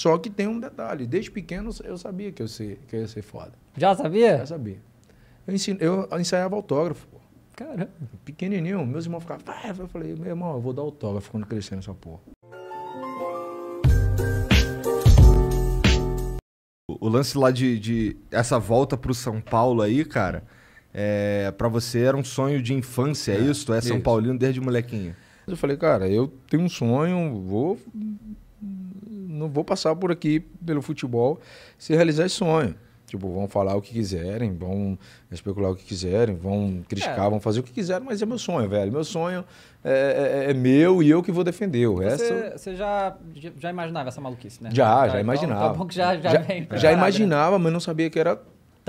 Só que tem um detalhe. Desde pequeno eu sabia que eu, ser, que eu ia ser foda. Já sabia? Já sabia. Eu, ensino, eu ensaiava autógrafo. Caramba. Pequenininho. Meus irmãos ficavam... eu falei, meu irmão, eu vou dar autógrafo quando crescer nessa porra. O lance lá de, de essa volta pro São Paulo aí, cara... É, para você era um sonho de infância, é, é, isso? Tu é São isso. Paulino desde molequinho? Eu falei, cara, eu tenho um sonho, vou não vou passar por aqui pelo futebol se realizar esse sonho. Tipo, vão falar o que quiserem, vão especular o que quiserem, vão criticar, é. vão fazer o que quiserem, mas é meu sonho, velho. Meu sonho é, é, é, é meu e eu que vou defender. O resto. Você, já, já imaginava essa maluquice, né? Já, tá, já, já tá imaginava. tá bom que já, já, já, já né? imaginava, mas não sabia que era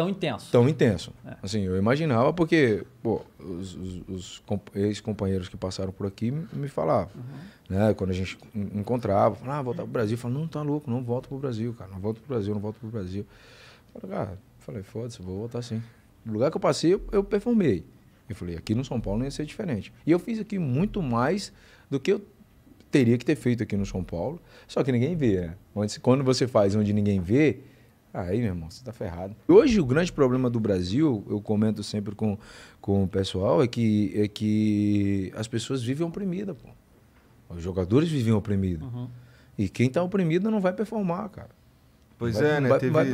tão intenso. Tão intenso. É. Assim, eu imaginava porque pô, os, os, os ex-companheiros que passaram por aqui me falavam. Uhum. Né? Quando a gente encontrava, falava, ah, voltar o Brasil. Eu falava, não, tá louco, não volto para o Brasil, cara. Não volto para o Brasil, não volto para o Brasil. falei, ah, falei foda-se, vou voltar sim. No lugar que eu passei, eu, eu performei. Eu falei, aqui no São Paulo não ia ser diferente. E eu fiz aqui muito mais do que eu teria que ter feito aqui no São Paulo. Só que ninguém vê, né? Quando você faz onde ninguém vê, Aí, meu irmão, você tá ferrado. Hoje, o grande problema do Brasil, eu comento sempre com, com o pessoal, é que, é que as pessoas vivem oprimidas, pô. Os jogadores vivem oprimidos. Uhum. E quem tá oprimido não vai performar, cara. Pois vai, é, né? Vai, teve, vai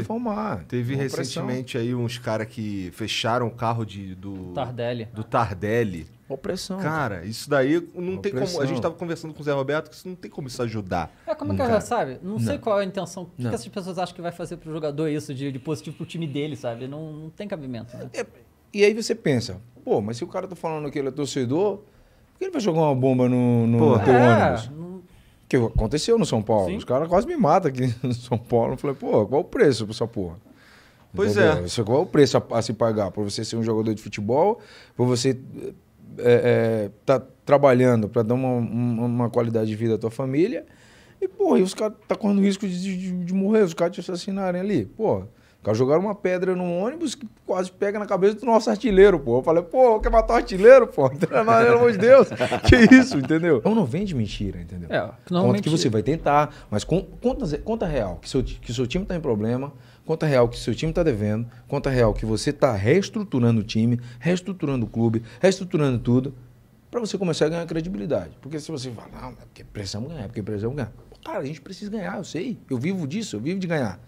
Teve Uma recentemente pressão. aí uns caras que fecharam o carro de, do. Tardelli. Do Tardelli. Opressão. Cara, isso daí não Opressão. tem como. A gente estava conversando com o Zé Roberto que isso não tem como isso ajudar. É, como é que cara. sabe? Não, não, sei qual é a intenção. O que, que essas pessoas acham que vai fazer pro jogador isso de, de positivo pro time dele, sabe? Não, não tem cabimento. Né? É, e aí você pensa, pô, mas se o cara tá falando que ele é torcedor, por que ele vai jogar uma bomba no, no Porra, teu é, ônibus? Não que aconteceu no São Paulo. Sim. Os caras quase me matam aqui no São Paulo. Eu falei, pô, qual o preço pra essa porra? Pois Entendeu? é. qual é o preço a, a, se pagar para você ser um jogador de futebol, para você é, é, tá trabalhando para dar uma, uma, uma, qualidade de vida à tua família. E, porra, e os caras tá correndo risco de, de, de morrer, os caras te assassinarem ali. Pô, caras jogaram uma pedra no ônibus que quase pega na cabeça do nosso artilheiro, pô. Eu falei, pô, quer matar o artilheiro, pô? Pelo amor de Deus. Que isso, entendeu? Então não vende mentira, entendeu? É, conta que você vai tentar, mas conta, conta real, que seu, que seu time tá em problema, conta real que seu time tá devendo, conta real que você tá reestruturando o time, reestruturando o clube, reestruturando tudo, para você começar a ganhar credibilidade. Porque se você falar, não, é porque precisamos ganhar, é porque precisamos ganhar. cara, a gente precisa ganhar, eu sei. Eu vivo disso, eu vivo de ganhar.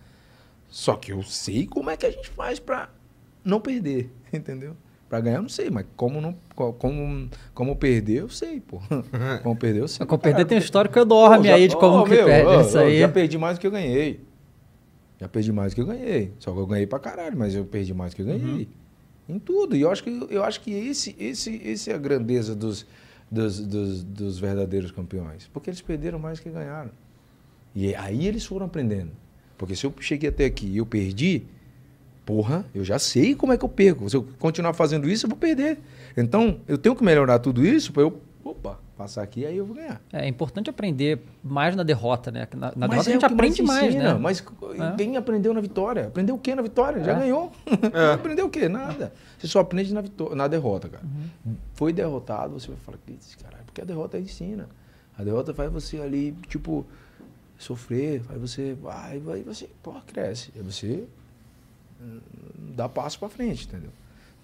Só que eu sei como é que a gente faz para não perder, entendeu? Para ganhar eu não sei, mas como não como, como perder eu sei, pô. Como perder eu sei. como perder tem um histórico eu dorme aí de como oh, que meu, perde oh, isso oh, aí. já perdi mais do que eu ganhei. Já perdi mais do que eu ganhei. Só que eu ganhei pra caralho, mas eu perdi mais do que eu ganhei. Uhum. Em tudo. E eu acho que, eu acho que esse, esse, esse é a grandeza dos, dos, dos, dos verdadeiros campeões. Porque eles perderam mais do que ganharam. E aí eles foram aprendendo. Porque se eu cheguei até aqui e eu perdi, porra, eu já sei como é que eu perco. Se eu continuar fazendo isso, eu vou perder. Então, eu tenho que melhorar tudo isso para eu, opa, passar aqui, aí eu vou ganhar. É importante aprender mais na derrota, né? Na, na derrota é a gente aprende mais, ensina, né? Mas é. quem aprendeu na vitória? Aprendeu o quê na vitória? É. Já ganhou. É. aprendeu o quê? Nada. Você só aprende na, na derrota, cara. Uhum. Foi derrotado, você vai falar, caralho, porque a derrota ensina. A derrota faz você ali, tipo, sofrer, aí você vai, vai, você, pô, cresce. Aí você dá passo para frente, entendeu?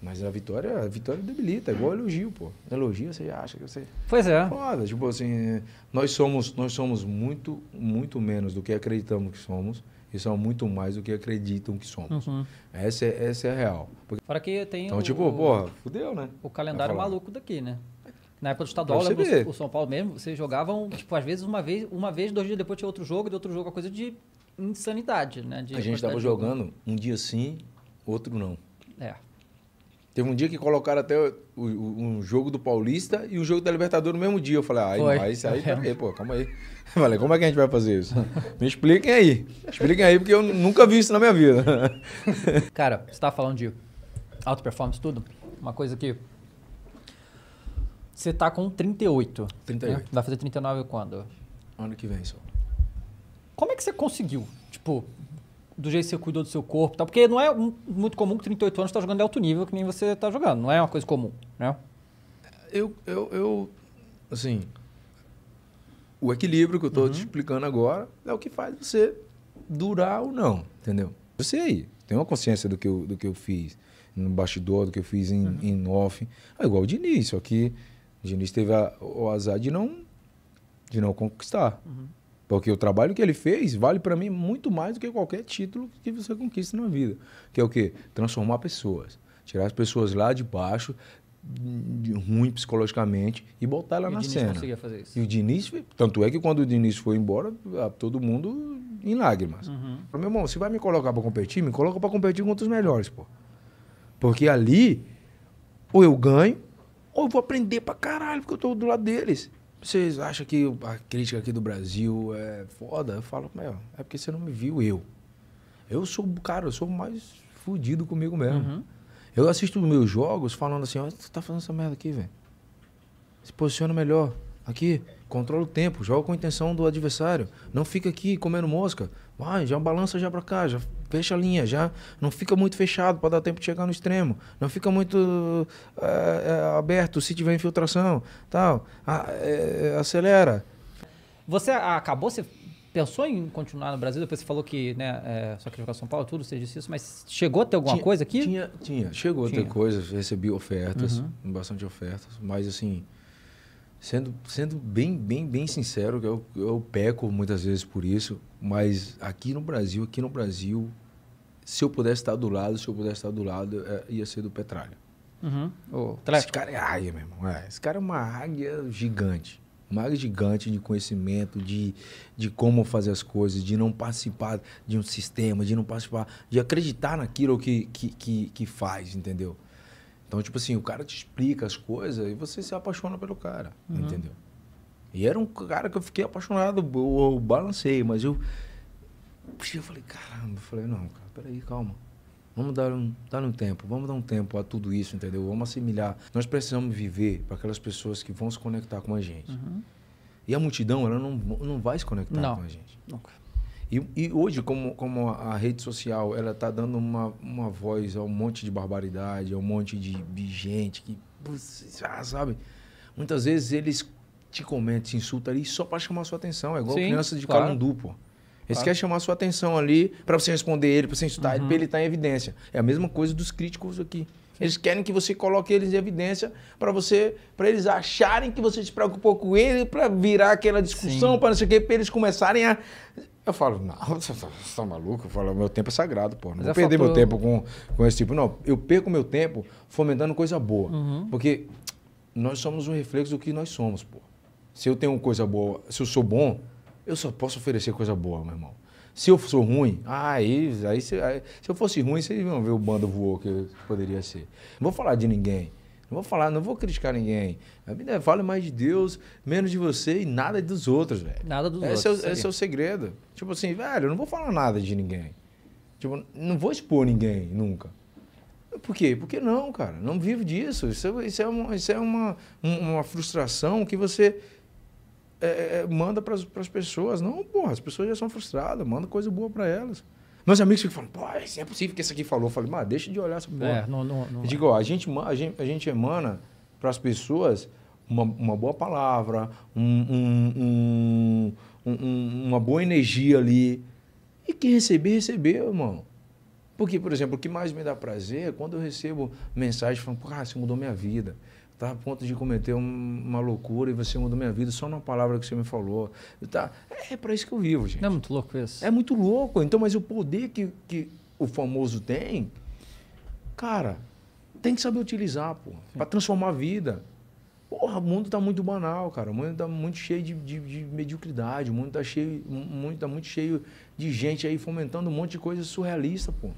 Mas a vitória, a vitória debilita, é igual elogio, pô. Elogio você acha que você. Pois é. Foda, tipo assim, nós somos, nós somos muito, muito menos do que acreditamos que somos e são muito mais do que acreditam que somos. Uhum. Essa, é, essa é a real. Porque... Fora que tem. Então, tipo, o, tipo, porra, fudeu, né? O calendário maluco daqui, né? na época do estadual, o, o São Paulo mesmo, vocês jogavam, tipo, às vezes uma vez, uma vez, dois dias depois tinha outro jogo, de outro jogo, é a coisa de insanidade, né? De a gente estava jogando um dia sim, outro não. É. Teve um dia que colocaram até o, o, um jogo do Paulista e o um jogo da Libertadores no mesmo dia. Eu falei, ai, ah, aí mas aí, pô, calma aí. Eu falei, como é que a gente vai fazer isso? Me expliquem aí. Expliquem aí, porque eu nunca vi isso na minha vida. Cara, você tá falando de alta performance, tudo. Uma coisa que você tá com 38. 38. Né? Vai fazer 39 quando? Ano que vem, só. Como é que você conseguiu? Tipo, do jeito que você cuidou do seu corpo tal? Porque não é muito comum que 38 anos tá jogando de alto nível que nem você tá jogando. Não é uma coisa comum, né? Eu, eu, eu assim, o equilíbrio que eu tô uhum. te explicando agora é o que faz você durar ou não, entendeu? Eu sei, tenho uma consciência do que eu, do que eu fiz no bastidor, do que eu fiz em, uhum. em off. É igual o Diniz, só que o Diniz teve a, o azar de não, de não conquistar. Uhum. Porque o trabalho que ele fez vale para mim muito mais do que qualquer título que você conquista na vida. Que é o quê? Transformar pessoas. Tirar as pessoas lá de baixo, de ruim psicologicamente, e botar ela e na cena. o conseguia fazer isso. E o Diniz... Tanto é que quando o Diniz foi embora, todo mundo em lágrimas. Uhum. meu irmão, você vai me colocar para competir? Me coloca para competir contra os melhores, pô. Porque ali, ou eu ganho, ou eu vou aprender pra caralho, porque eu tô do lado deles. Vocês acham que a crítica aqui do Brasil é foda? Eu falo, meu, é porque você não me viu eu. Eu sou, o cara, eu sou mais fudido comigo mesmo. Uhum. Eu assisto os meus jogos falando assim, ó, você tá fazendo essa merda aqui, velho. Se posiciona melhor. Aqui, controla o tempo, joga com a intenção do adversário. Não fica aqui comendo mosca. Vai, já balança já pra cá, já fecha a linha já. Não fica muito fechado para dar tempo de chegar no extremo. Não fica muito é, aberto se tiver infiltração. tal. A, é, acelera. Você acabou, você pensou em continuar no Brasil? Depois você falou que né, é, só que jogar São Paulo, tudo, você disse isso, mas chegou a ter alguma tinha, coisa aqui? Tinha, tinha. Chegou tinha. a ter coisas, recebi ofertas, uhum. bastante ofertas, mas assim. Sendo, sendo bem, bem, bem sincero, eu, eu peco muitas vezes por isso, mas aqui no Brasil, aqui no Brasil, se eu pudesse estar do lado, se eu pudesse estar do lado, é, ia ser do Petralha. Uhum. esse cara é águia, meu irmão. É, esse cara é uma águia gigante. Uma águia gigante de conhecimento, de, de como fazer as coisas, de não participar de um sistema, de não participar, de acreditar naquilo que, que, que, que faz, entendeu? Então, tipo assim, o cara te explica as coisas e você se apaixona pelo cara, uhum. entendeu? E era um cara que eu fiquei apaixonado, eu, eu balancei, mas eu. Eu falei, caramba, eu falei, não, cara, peraí, calma. Vamos dar um, dar um tempo, vamos dar um tempo a tudo isso, entendeu? Vamos assimilar. Nós precisamos viver para aquelas pessoas que vão se conectar com a gente. Uhum. E a multidão, ela não, não vai se conectar não. com a gente. Nunca. E, e hoje, como, como a rede social ela está dando uma, uma voz a um monte de barbaridade, a um monte de, de gente que, ah, sabe? Muitas vezes eles te comentam, te insultam ali só para chamar a sua atenção. É igual Sim, criança de claro. calundu, pô. Eles claro. querem chamar a sua atenção ali para você responder ele, para você insultar uhum. ele, ele estar tá em evidência. É a mesma coisa dos críticos aqui. Eles querem que você coloque eles em evidência para você, para eles acharem que você se preocupou com ele, para virar aquela discussão, para não sei o quê, para eles começarem a eu falo, não, você tá maluco? Eu falo, meu tempo é sagrado, pô. Não vou é perder meu tempo com, com esse tipo. Não, eu perco meu tempo fomentando coisa boa. Uhum. Porque nós somos um reflexo do que nós somos, pô. Se eu tenho coisa boa, se eu sou bom, eu só posso oferecer coisa boa, meu irmão. Se eu sou ruim, ah, aí, aí, se, aí, se eu fosse ruim, vocês vão ver o bando voou que eu poderia ser. Não vou falar de ninguém. Não vou falar, não vou criticar ninguém. A vida é, vale mais de Deus, menos de você e nada dos outros, velho. Nada dos esse é outros. É, esse é o segredo. Tipo assim, velho, eu não vou falar nada de ninguém. Tipo, não vou expor ninguém nunca. Por quê? Porque não, cara. Não vivo disso. Isso, isso é, uma, isso é uma, uma frustração que você é, é, é manda para as pessoas. Não, porra, as pessoas já são frustradas. Manda coisa boa para elas. Meus amigos ficam falando, pô, isso é possível que esse aqui falou. Eu falei, mas deixa de olhar essa porra. É, não, não, não. Eu digo, é. ó, a gente, a gente, a gente emana para as pessoas uma, uma boa palavra, um, um, um, uma boa energia ali. E quem receber, recebeu, irmão. Porque, por exemplo, o que mais me dá prazer é quando eu recebo mensagem falando, pô, você mudou minha vida. Estava tá a ponto de cometer um, uma loucura e você mudou minha vida só numa palavra que você me falou. tá, é, é para isso que eu vivo, gente. Não é muito louco isso? É muito louco. Então, mas o poder que, que o famoso tem, cara, tem que saber utilizar, pô, para transformar a vida. Porra, o mundo tá muito banal, cara. O mundo tá muito cheio de, de, de, mediocridade. O mundo tá cheio, muito, tá muito cheio de gente aí fomentando um monte de coisa surrealista, pô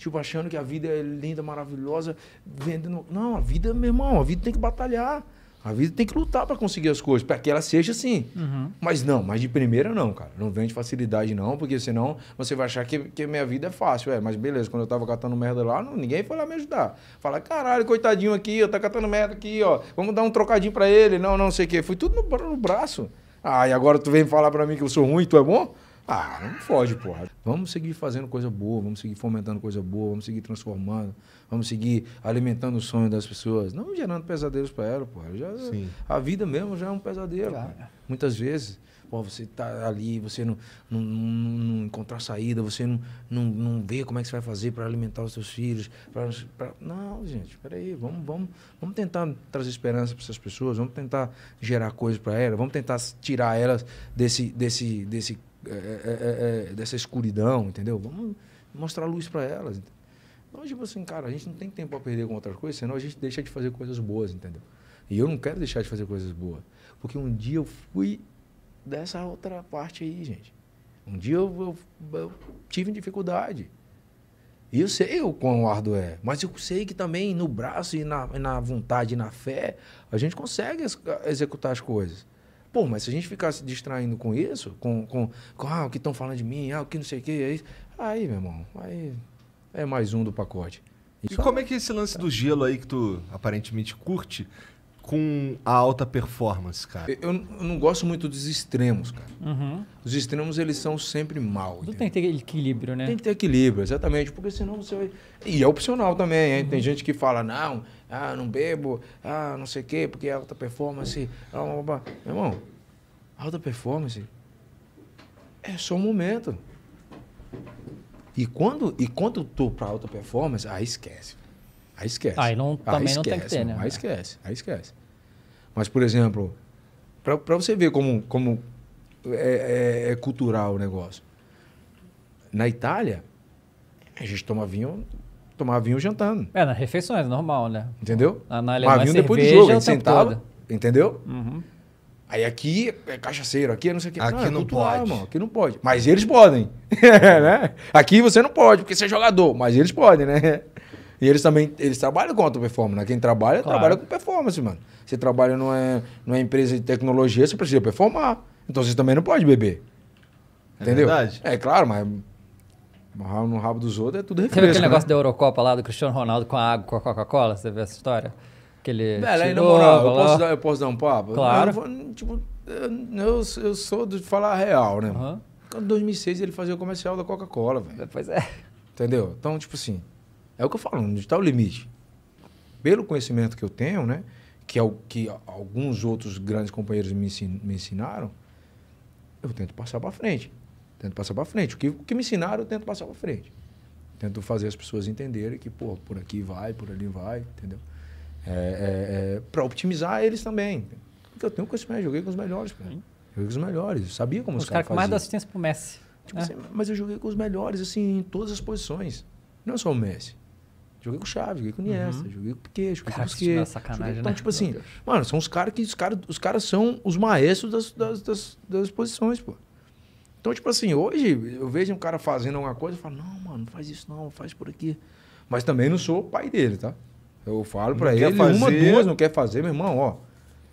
tipo, achando que a vida é linda, maravilhosa, vendendo. Não, a vida, meu irmão, a vida tem que batalhar. A vida tem que lutar para conseguir as coisas, para que ela seja assim. Uhum. Mas não, mas de primeira não, cara. Não vende facilidade não, porque senão você vai achar que, que minha vida é fácil. É, mas beleza, quando eu tava catando merda lá, não, ninguém foi lá me ajudar. Fala, caralho, coitadinho aqui, eu tá catando merda aqui, ó. Vamos dar um trocadinho para ele. Não, não sei o quê. Foi tudo no, no braço. Ah, e agora tu vem falar para mim que eu sou ruim, tu é bom? Ah, não foge, porra. Vamos seguir fazendo coisa boa, vamos seguir fomentando coisa boa, vamos seguir transformando, vamos seguir alimentando o sonho das pessoas. Não gerando pesadelos para ela, porra. Já, Sim. a vida mesmo já é um pesadelo. Claro. Muitas vezes. Pô, você tá ali, você não, não, não, não encontrar saída, você não, não, não vê como é que você vai fazer para alimentar os seus filhos. Pra, pra... Não, gente, peraí, vamos, vamos, vamos tentar trazer esperança para essas pessoas, vamos tentar gerar coisas para elas, vamos tentar tirar elas desse, desse, desse é é, é, é, é, dessa escuridão, entendeu? Vamos mostrar luz para elas. Então, tipo assim, cara, a gente não tem tempo a perder com outras coisas, senão a gente deixa de fazer coisas boas, entendeu? E eu não quero deixar de fazer coisas boas. Porque um dia eu fui dessa outra parte aí, gente. Um dia eu, eu, eu tive dificuldade. E eu sei o quão árduo é, mas eu sei que também no braço e na, e na vontade e na fé, a gente consegue executar as coisas. Pô, mas se a gente ficar se distraindo com isso, com, com, com ah, o que estão falando de mim, ah, o que não sei o que, aí, aí, meu irmão, aí é mais um do pacote. E, e só... como é que é esse lance do gelo aí que tu aparentemente curte com a alta performance, cara? Eu, eu não gosto muito dos extremos, cara. Uhum. Os extremos, eles são sempre mal. Tu tem que ter equilíbrio, né? Tem que ter equilíbrio, exatamente. Porque senão você vai... E é opcional também, hein? Uhum. Tem gente que fala, não, ah, não bebo, ah, não sei o quê, porque é alta performance. Ah, blá, blá. Meu irmão, alta performance é só um momento. E quando, e quando eu tô pra alta performance, aí esquece. Aí esquece. Aí não, aí também esquece, não tem que ter, né? Aí esquece, aí esquece. Mas, por exemplo, para você ver como, como é, é, é, cultural o negócio. Na Itália, a gente toma vinho, tomava vinho jantando. É, nas refeições, normal, né? Entendeu? Na, na Alemanha, vinho depois de jogo, sentado entendeu? Uhum. Aí aqui é cachaceiro, aqui é não sei o Aqui não, é não cultural, pode. Mano, aqui não pode. Mas eles podem, né? Aqui você não pode, porque você é jogador, mas eles podem, né? E eles também, eles trabalham com auto-performance, né? Quem trabalha, claro. trabalha com performance, mano. Você trabalha numa, numa empresa de tecnologia, você precisa performar. Então você também não pode beber. É entendeu? Verdade. É claro, mas no rabo dos outros é tudo refresco. Você viu aquele né? negócio da Eurocopa lá do Cristiano Ronaldo com a água, com a Coca-Cola? Você viu essa história? Que ele. Bela, aí na moral, eu posso, dar, eu posso dar um papo? Claro. Eu, tipo, eu, eu sou de falar real, né? Uhum. Em 2006 ele fazia o comercial da Coca-Cola, velho. Pois é. Entendeu? Então, tipo assim. É o que eu falo, onde está o limite? Pelo conhecimento que eu tenho, né? Que é o que alguns outros grandes companheiros me, ensinaram, eu tento passar para frente. Tento passar para frente. O que, o que me ensinaram, eu tento passar para frente. Tento fazer as pessoas entenderem que, pô, por aqui vai, por ali vai, entendeu? É, é, é, para otimizar eles também. Porque eu tenho conhecimento, joguei com os melhores, Joguei com os melhores, eu sabia como os, os caras cara Os caras mais da assistência pro Messi. Tipo né? assim, mas eu joguei com os melhores, assim, em todas as posições. Não é só o Messi. Joguei com o joguei com o Niesta, uhum. joguei com o Piquet, joguei com o Busquets. Sacanagem, joguei... Então, né? tipo assim, mano, são os caras que os, os caras são os maestros das, das, das, das, posições, pô. Então, tipo assim, hoje eu vejo um cara fazendo alguma coisa e falo, não, mano, não faz isso não, faz por aqui. Mas também não sou pai dele, tá? Eu falo para ele, fazer... uma, duas, não quer fazer, meu irmão, ó.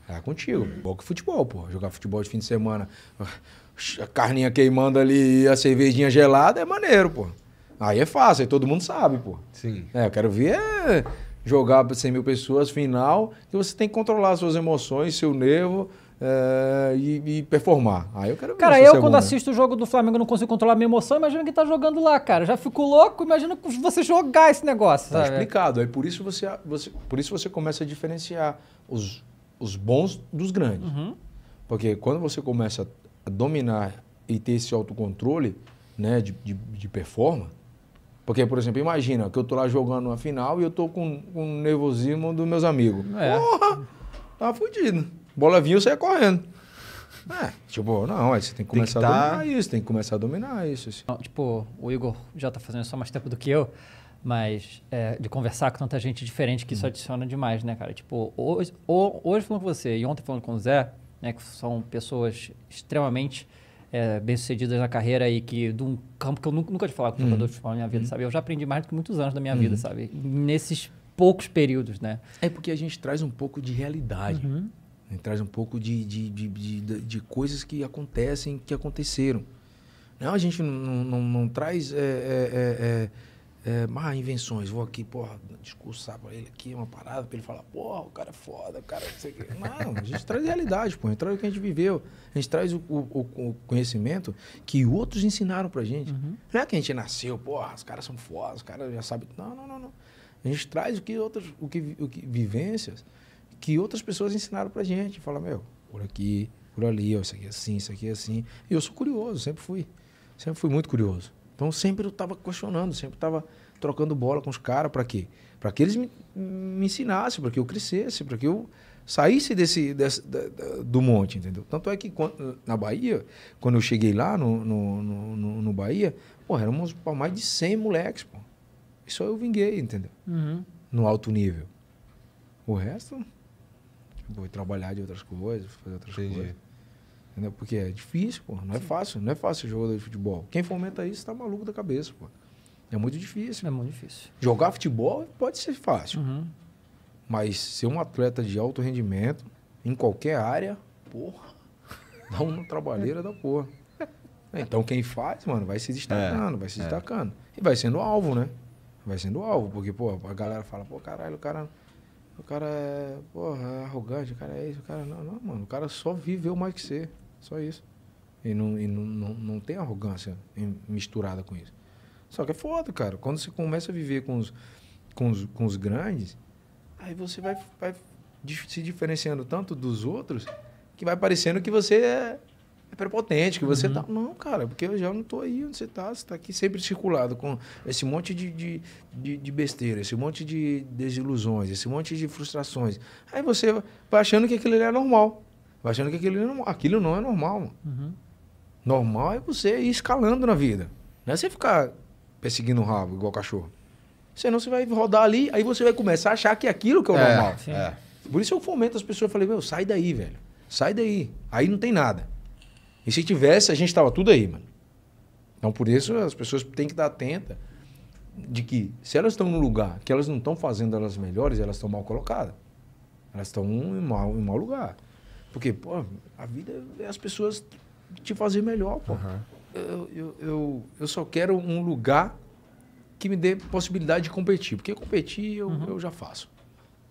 é contigo. Uhum. Igual que futebol, pô. Jogar futebol de fim de semana, a ah, carninha queimando ali e a cervejinha gelada é maneiro, pô. Aí é fácil, aí todo mundo sabe, pô. Sim. É, eu quero ver é, jogar para 100 mil pessoas, final, e você tem que controlar suas emoções, seu nervo. É, e, e, performar. Aí eu quero ver Cara, eu quando assisto o jogo do Flamengo não consigo controlar minha emoção, imagina quem tá jogando lá, cara. Já fico louco, imagina você jogar esse negócio. Tá sabe? explicado. Aí por isso você, você, por isso você começa a diferenciar os, os bons dos grandes. Uhum. Porque quando você começa a dominar e ter esse autocontrole né, de, de, de performance, porque, por exemplo, imagina que eu tô lá jogando uma final e eu tô com, com um nervosismo dos meus amigos. É. Porra! Tava tá fudido. Bola vinha, eu saia correndo. É, tipo, não, você tem que começar tem que tá... a dominar isso, tem que começar a dominar isso. Assim. Tipo, o Igor já tá fazendo isso há mais tempo do que eu, mas é, de conversar com tanta gente diferente que isso hum. adiciona demais, né, cara? Tipo, hoje, hoje falando com você e ontem falando com o Zé, né, que são pessoas extremamente é, bem-sucedidas na carreira e que de um campo que eu nunca, nunca te falar com uhum. jogador de futebol na minha vida, uhum. sabe? Eu já aprendi mais do que muitos anos da minha uhum. vida, sabe? Nesses poucos períodos, né? É porque a gente traz um pouco de realidade. Uhum. Traz um pouco de, de, de, de, de coisas que acontecem, que aconteceram. Não, a gente não, não, não traz é, é, é, é é, ah, invenções, vou aqui, porra, discursar pra ele aqui, é uma parada, pra ele falar, porra, o cara é foda, o cara não sei o quê. Não, a gente traz realidade, pô, a gente traz o que a gente viveu, a gente traz o, o, o conhecimento que outros ensinaram pra gente. Uhum. Não é que a gente nasceu, porra, os caras são fodas, os caras já sabem. Não, não, não, não. A gente traz o que outros o que, o que vivências que outras pessoas ensinaram pra gente. Fala, meu, por aqui, por ali, ó, isso aqui é assim, isso aqui é assim. E eu sou curioso, sempre fui. Sempre fui muito curioso. Então sempre eu estava questionando, sempre estava trocando bola com os caras para quê? Para que eles me, me ensinassem, para que eu crescesse, para que eu saísse desse, desse da, do monte, entendeu? Tanto é que quando, na Bahia, quando eu cheguei lá no, no, no, no Bahia, pô, éramos mais de 100 moleques, pô. E só eu vinguei, entendeu? Uhum. No alto nível. O resto, vou trabalhar de outras coisas, fazer outras Entendi. coisas. Entendeu? Porque é difícil, pô. Não é Sim. é fácil, não é fácil jogador de futebol. Quem fomenta isso tá maluco da cabeça, pô. É muito difícil. É muito difícil. Jogar futebol pode ser fácil. Uhum. Mas ser um atleta de alto rendimento, em qualquer área, porra, dá uma trabalheira da porra. Então quem faz, mano, vai se destacando, é, vai se é. destacando. E vai sendo alvo, né? Vai sendo alvo, porque, pô, a galera fala, pô, caralho, o cara. O cara é, porra, é arrogante, o cara é isso, o cara. É não, não, mano, o cara só viveu mais que ser. Só isso. E não, e não, não, não tem arrogância misturada com isso. Só que é foda, cara. Quando você começa a viver com os, com os, com os grandes, aí você vai, vai se diferenciando tanto dos outros que vai parecendo que você é, é prepotente, que você uhum. tá. Não, cara, porque eu já não tô aí onde você tá. Você tá aqui sempre circulado com esse monte de, de, de, de besteira, esse monte de desilusões, esse monte de frustrações. Aí você vai achando que aquilo é normal achando que aquilo, aquilo não é normal, Uhum. Normal é você ir escalando na vida. Não é você ficar perseguindo o um rabo igual cachorro. Senão você vai rodar ali, aí você vai começar a achar que é aquilo que é o é, normal. É. Por isso eu fomento as pessoas, eu falei, meu, sai daí, velho. Sai daí. Aí não tem nada. E se tivesse, a gente tava tudo aí, mano. Então por isso as pessoas têm que estar atentas de que se elas estão num lugar que elas não estão fazendo elas melhores, elas estão mal colocadas. Elas estão em mau, em mau lugar. Porque, pô, a vida é as pessoas te fazer melhor, pô. Uhum. Eu, eu, eu, eu, só quero um lugar que me dê possibilidade de competir. Porque competir eu, uhum. eu já faço.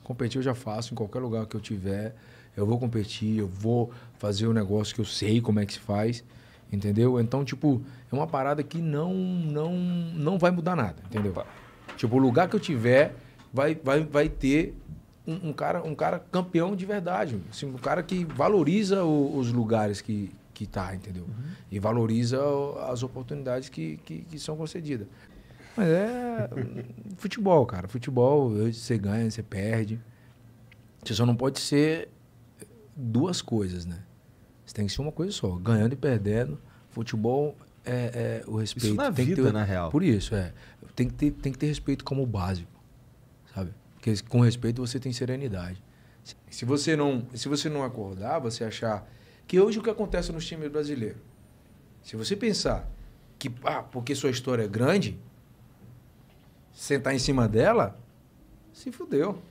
Competir eu já faço em qualquer lugar que eu tiver. Eu vou competir, eu vou fazer o um negócio que eu sei como é que se faz. Entendeu? Então, tipo, é uma parada que não, não, não vai mudar nada, entendeu? Tipo, o lugar que eu tiver vai, vai, vai ter um, um, cara, um cara campeão de verdade. Assim, um cara que valoriza o, os lugares que, que tá, entendeu? Uhum. E valoriza as oportunidades que, que, que são concedidas. Mas é hum, futebol, cara. Futebol, você ganha, você perde. Você só não pode ser duas coisas, né? Você tem que ser uma coisa só, ganhando e perdendo. Futebol é, é o respeito. Isso na tem vida, que ter, na real. Por isso, é. Tem que ter, tem que ter respeito como básico, sabe? que com respeito você tem serenidade. Se você não, se você não acordar, você achar que hoje o que acontece nos times brasileiros. Se você pensar que ah, porque sua história é grande, sentar em cima dela, se fudeu.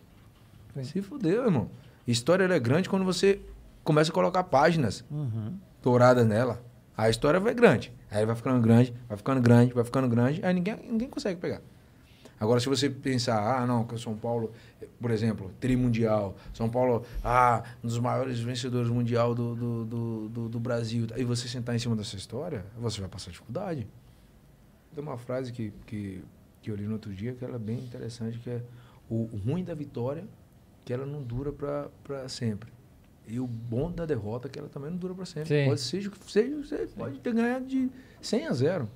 Se fudeu, irmão. História é grande quando você começa a colocar páginas uhum. touradas nela. A história vai grande. Aí vai ficando grande, vai ficando grande, vai ficando grande, aí ninguém, ninguém consegue pegar. Agora, se você pensar, ah, não, que o São Paulo, por exemplo, trimundial, São Paulo, ah, um dos maiores vencedores mundial do, do, do, do, do Brasil, e você sentar em cima dessa história, você vai passar dificuldade. Tem uma frase que, que, que eu li no outro dia que ela é bem interessante, que é o ruim da vitória, que ela não dura para sempre. E o bom da derrota, que ela também não dura para sempre. Sim. Pode, seja, seja, seja pode ter ganhado de 100 a 0.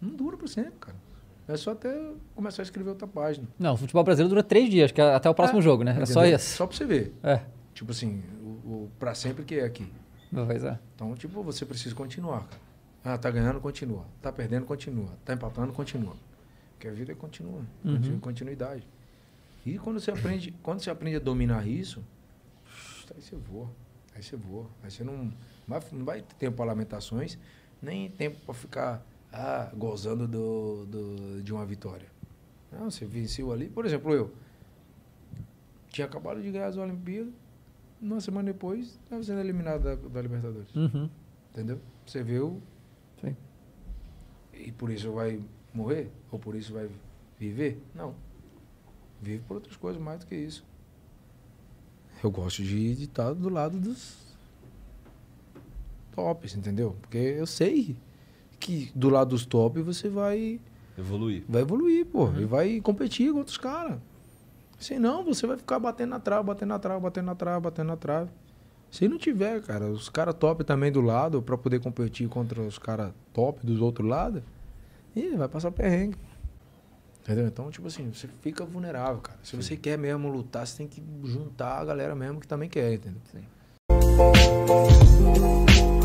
Não dura para sempre, cara. É só até começar a escrever outra página. Não, o futebol brasileiro dura três dias, que é até o próximo é, jogo, né? É só isso. Só pra você ver. É. Tipo assim, o, o pra sempre que é aqui. Pois é. Então, tipo, você precisa continuar, cara. Ah, tá ganhando, continua. Tá perdendo, continua. Tá empatando, continua. Porque a vida continua. Uhum. Continuidade. E quando você aprende, quando você aprende a dominar isso, aí você voa. Aí você voa. Aí você não vai, não vai ter tempo para lamentações, nem tempo para ficar ah, gozando do, do, de uma vitória. Não, você venceu ali. Por exemplo, eu tinha acabado de ganhar as Olimpíadas, uma semana depois estava sendo eliminado da, da Libertadores. Uhum. Entendeu? Você viu. Sim. E por isso vai morrer? Ou por isso vai viver? Não. Vive por outras coisas mais do que isso. Eu gosto de, de estar tá do lado dos tops, entendeu? Porque eu sei que do lado dos top você vai. Evoluir. Vai evoluir, pô. Uhum. E vai competir com outros caras. Se não, você vai ficar batendo na trave, batendo na trave, batendo na trave, batendo na trave. Se não tiver, cara, os caras top também do lado, para poder competir contra os caras top dos outro lado, e vai passar perrengue. Entendeu? Então, tipo assim, você fica vulnerável, cara. Se Sim. você quer mesmo lutar, você tem que juntar a galera mesmo que também quer, entendeu? Sim.